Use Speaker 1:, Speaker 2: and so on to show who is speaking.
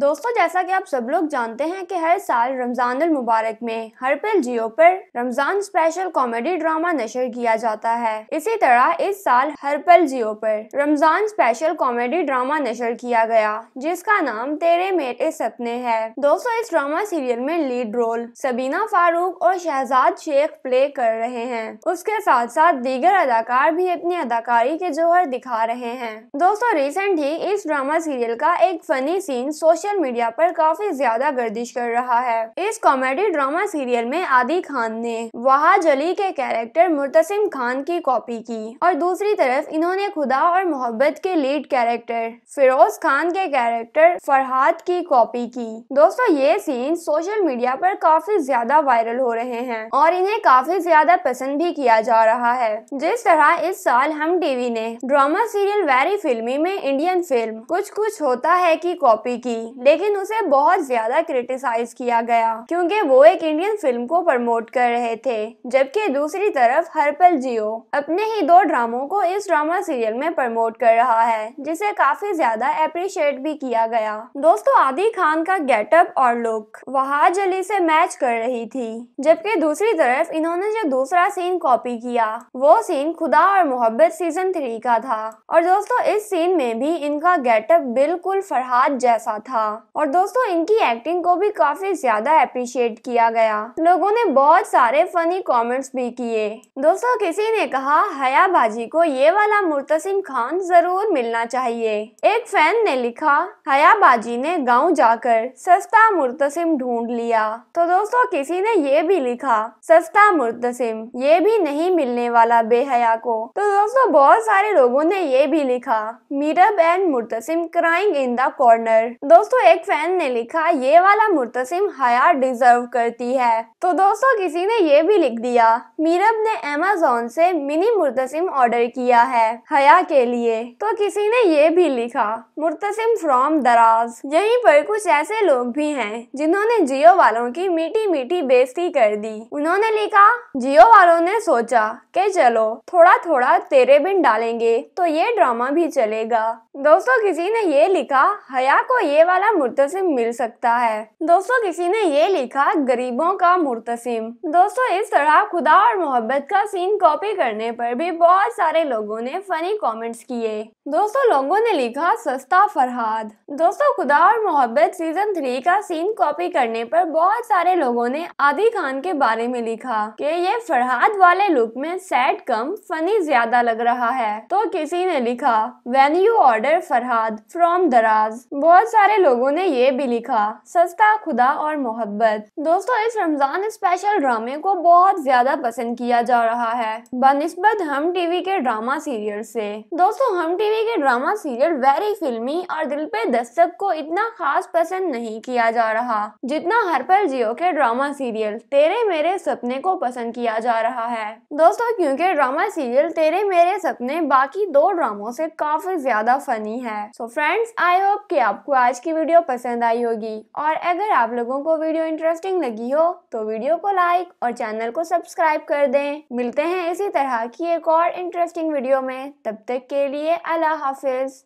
Speaker 1: दोस्तों जैसा कि आप सब लोग जानते हैं कि हर साल रमज़ान मुबारक में पल जियो पर रमज़ान स्पेशल कॉमेडी ड्रामा नशर किया जाता है इसी तरह इस साल पल जियो पर रमज़ान स्पेशल कॉमेडी ड्रामा नशर किया गया जिसका नाम तेरे मेरे सपने है दोस्तों इस ड्रामा सीरियल में लीड रोल सबीना फारूक और शहजाद शेख प्ले कर रहे हैं उसके साथ साथ दीगर अदाकार भी अपनी अदाकारी के जोहर दिखा रहे हैं दोस्तों रिसेंट ही इस ड्रामा सीरियल का एक funny scene social social media पर काफी ज्यादा गर्दिश कर रहा है इस कॉमेडी ड्रामा सीरियल में आदि खान ने वहा जली के कैरेक्टर मुर्तसिम खान की कॉपी की और दूसरी तरफ इन्होंने खुदा और मोहब्बत के लीड कैरेक्टर फिरोज खान के कैरेक्टर फरहाद की कॉपी की दोस्तों ये सीन सोशल मीडिया पर काफी ज्यादा वायरल हो रहे हैं और इन्हें काफी ज्यादा पसंद भी किया जा रहा है जिस तरह इस साल हम टीवी ने ड्रामा सीरियल वेरी फिल्मी में इंडियन फिल्म कुछ कुछ होता है की कॉपी की लेकिन उसे बहुत ज्यादा क्रिटिसाइज किया गया क्योंकि वो एक इंडियन फिल्म को प्रमोट कर रहे थे जबकि दूसरी तरफ हरपल जियो अपने ही दो ड्रामों को इस ड्रामा सीरियल में प्रमोट कर रहा है जिसे काफी ज्यादा अप्रिशिएट भी किया गया दोस्तों आदि खान का गेटअप और लुक वहाज अली से मैच कर रही थी जबकि दूसरी तरफ इन्होंने जो दूसरा सीन कॉपी किया वो सीन खुदा और मोहब्बत सीजन थ्री का था और दोस्तों इस सीन में भी इनका गेटअप बिल्कुल फरहाद जैसा था था और दोस्तों इनकी एक्टिंग को भी काफी ज्यादा अप्रिशिएट किया गया लोगों ने बहुत सारे फनी कमेंट्स भी किए दोस्तों किसी ने कहा हया को ये वाला मुर्तसिम खान जरूर मिलना चाहिए एक फैन ने लिखा हया ने गाँव जाकर सस्ता मुर्तसिम ढूंढ लिया तो दोस्तों किसी ने ये भी लिखा सस्ता मुर्तसिम ये भी नहीं मिलने वाला बेहया को तो दोस्तों बहुत सारे लोगों ने ये भी लिखा Meerab and Murtasim crying in the corner दोस्तों दोस्तों एक फैन ने लिखा ये वाला मुर्तसिम हया डिजर्व करती है तो दोस्तों किसी ने ये भी लिख दिया मीरब ने अमेजोन से मिनी मुर्तसिम ऑर्डर किया है हया के लिए तो किसी ने ये भी लिखा मुर्तसिम फ्रॉम दराज यहीं पर कुछ ऐसे लोग भी हैं जिन्होंने जियो वालों की मीठी मीठी बेजती कर दी उन्होंने लिखा जियो वालों ने सोचा के चलो थोड़ा थोड़ा तेरे बिन डालेंगे तो ये ड्रामा भी चलेगा दोस्तों किसी ने ये लिखा हया को ये वाला वाला मुर्तसिम मिल सकता है दोस्तों किसी ने ये लिखा गरीबों का मुर्तसिम दोस्तों इस तरह खुदा और मोहब्बत का सीन कॉपी करने पर भी बहुत सारे लोगों ने फनी कमेंट्स किए दोस्तों लोगों ने लिखा सस्ता फरहाद दोस्तों खुदा और मोहब्बत सीजन थ्री का सीन कॉपी करने पर बहुत सारे लोगों ने आदि खान के बारे में लिखा कि ये फरहाद वाले लुक में सैड कम फनी ज्यादा लग रहा है तो किसी ने लिखा when you order Farhad from Daraz बहुत सारे लोगों ने ये भी लिखा सस्ता खुदा और मोहब्बत दोस्तों इस रमजान स्पेशल ड्रामे को बहुत ज्यादा पसंद किया जा रहा है बनस्बत हम टीवी के ड्रामा सीरियल से दोस्तों हम टीवी के ड्रामा सीरियल वेरी फिल्मी और दिल पे दस्तक को इतना खास पसंद नहीं किया जा रहा जितना हर पल जियो के ड्रामा सीरियल तेरे मेरे सपने को पसंद किया जा रहा है दोस्तों क्योंकि ड्रामा सीरियल तेरे मेरे सपने बाकी दो ड्रामों से काफी ज्यादा फनी है सो फ्रेंड्स आई होप कि आपको आज की वीडियो पसंद आई होगी और अगर आप लोगों को वीडियो इंटरेस्टिंग लगी हो तो वीडियो को लाइक और चैनल को सब्सक्राइब कर दें मिलते हैं इसी तरह की एक और इंटरेस्टिंग वीडियो में तब तक के लिए अल्लाह हाफिज़